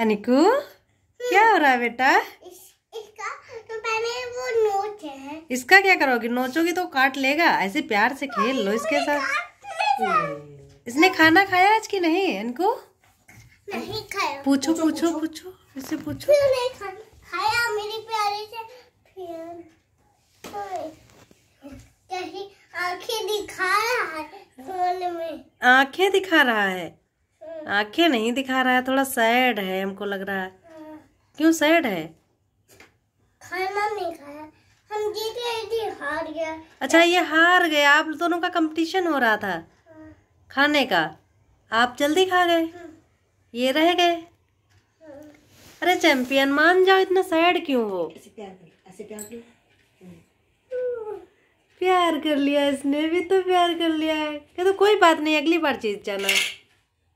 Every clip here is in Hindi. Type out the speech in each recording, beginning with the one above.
अनिकु हाँ, क्या हो रहा है बेटा तो इसका क्या करोगी नोचोगी तो काट लेगा ऐसे प्यार से खेल लो इसके साथ इसने खाना खाया आज की नहीं इनको नहीं खाया पूछो पूछो पूछो इससे पूछो नहीं खाया मेरी प्यारी से आंखें दिखा रहा है आंखें दिखा रहा है आंखें नहीं दिखा रहा है थोड़ा सैड है हमको लग रहा है क्यों सैड है अच्छा ये हार गए आप दोनों का कंपटीशन हो रहा था खाने का आप जल्दी खा गए ये रह गए अरे चैंपियन मान जाओ इतना सैड क्यों हो प्यार कर लिया इसने भी तो प्यार कर लिया है कहते तो कोई बात नहीं अगली बार जीत जाना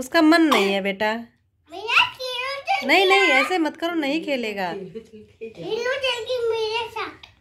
उसका मन नहीं है बेटा नहीं नहीं ऐसे मत करो नहीं खेलेगा मेरे साथ